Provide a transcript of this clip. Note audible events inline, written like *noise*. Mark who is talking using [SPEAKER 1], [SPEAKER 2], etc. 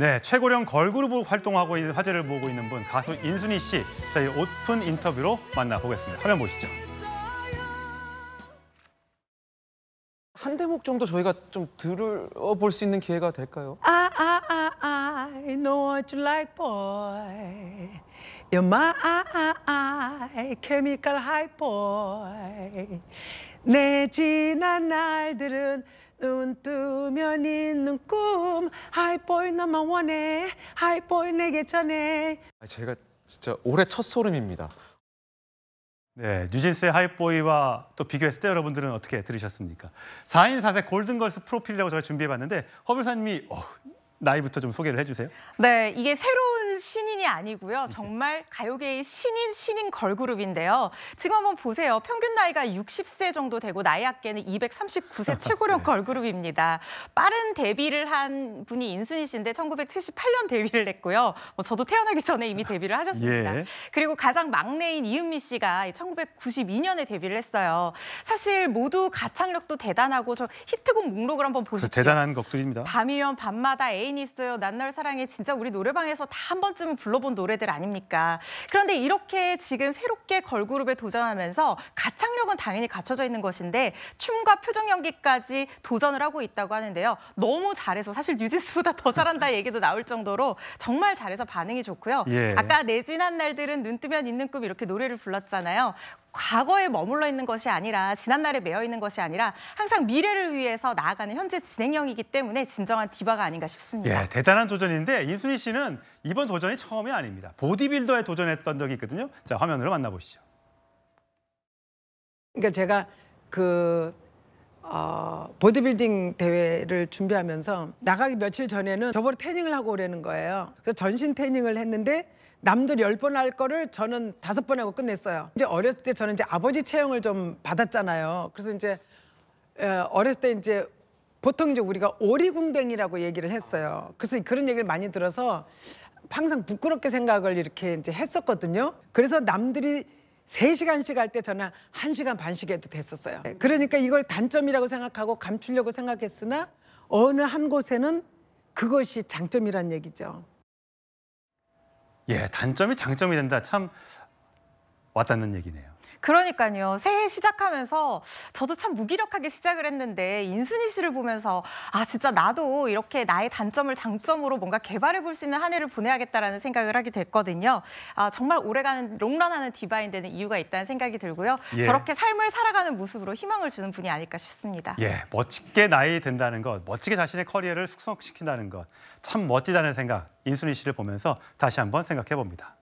[SPEAKER 1] 네, 최고령 걸그룹으로 활동하고 있는 화제를 보고 있는 분 가수 인순이 씨 저희 오픈 인터뷰로 만나보겠습니다. 화면 보시죠.
[SPEAKER 2] 한 대목 정도 저희가 좀 들어볼 수 있는 기회가 될까요? I, 아, I, 아, 아, I know what you like, boy. You're my chemical high, boy. 내 지난 날들은 눈 뜨면 있는 꿈 하이보이 나만 원해 하이보이 내게 전해
[SPEAKER 1] 아, 제가 진짜 올해 첫 소름입니다. 네, 뉴진스의 하이보이와 또 비교했을 때 여러분들은 어떻게 들으셨습니까? 4인 4색 골든걸스 프로필이라고 제가 준비해봤는데 허 변사님이 어, 나이부터 좀 소개를 해주세요.
[SPEAKER 3] 네, 이게 새로운 신인이 아니고요. 정말 가요계의 신인 신인 걸그룹인데요. 지금 한번 보세요. 평균 나이가 60세 정도 되고 나이 학계는 239세 *laughs* 최고령 네. 걸그룹입니다. 빠른 데뷔를 한 분이 인순이 씨인데 1978년 데뷔를 했고요. 뭐 저도 태어나기 전에 이미 데뷔를 하셨습니다. 예. 그리고 가장 막내인 이은미 씨가 1992년에 데뷔를 했어요. 사실 모두 가창력도 대단하고 저 히트곡 목록을 한번 보시죠. 대단한 곡들입니다. 밤이면 밤마다 A 애인이 있어요, 난널 사랑해 진짜 우리 노래방에서 다 한 번쯤은 불러본 노래들 아닙니까? 그런데 이렇게 지금 새롭게 걸그룹에 도전하면서 가창력은 당연히 갖춰져 있는 것인데 춤과 표정 연기까지 도전을 하고 있다고 하는데요. 너무 잘해서 사실 뉴진스보다 더 잘한다 *laughs* 얘기도 나올 정도로 정말 잘해서 반응이 좋고요. 예. 아까 내진한 날들은 눈 뜨면 있는 꿈 이렇게 노래를 불렀잖아요. 과거에 머물러 있는 것이 아니라 지난날에 매여 있는 것이 아니라 항상 미래를 위해서 나아가는 현재 진행형이기 때문에 진정한 디바가 아닌가 싶습니다. 예,
[SPEAKER 1] 대단한 도전인데 이순희 씨는 이번 도전이 처음이 아닙니다. 보디빌더에 도전했던 적이 있거든요. 자, 화면으로 만나보시죠.
[SPEAKER 3] 그러니까 제가
[SPEAKER 2] 그 어, 보디빌딩 대회를 준비하면서 나가기 며칠 전에는 저보러 태닝을 하고 오라는 거예요. 그래서 전신 태닝을 했는데 남들 열 번 할 거를 저는 다섯 번 하고 끝냈어요. 이제 어렸을 때 저는 이제 아버지 채용을 좀 받았잖아요. 그래서 이제 어렸을 때 이제 보통 이제 우리가 오리궁뎅이라고 얘기를 했어요. 그래서 그런 얘기를 많이 들어서 항상 부끄럽게 생각을 이렇게 이제 했었거든요. 그래서 남들이 세시간씩 할 때 저는 한시간 반씩 해도 됐었어요. 그러니까 이걸 단점이라고 생각하고 감추려고 생각했으나 어느 한 곳에는 그것이 장점이란 얘기죠.
[SPEAKER 1] 예, 단점이 장점이 된다. 참 와닿는 얘기네요.
[SPEAKER 3] 그러니까요. 새해 시작하면서 저도 참 무기력하게 시작을 했는데 인순이 씨를 보면서 아 진짜 나도 이렇게 나의 단점을 장점으로 뭔가 개발해 볼 수 있는 한 해를 보내야겠다라는 생각을 하게 됐거든요. 아 정말 오래가는 롱런하는 디바인 되는 이유가 있다는 생각이 들고요. 예. 저렇게 삶을 살아가는 모습으로 희망을 주는 분이 아닐까 싶습니다. 예,
[SPEAKER 1] 멋지게 나이 된다는 것, 멋지게 자신의 커리어를 숙성시킨다는 것, 참 멋지다는 생각 인순이 씨를 보면서 다시 한번 생각해 봅니다.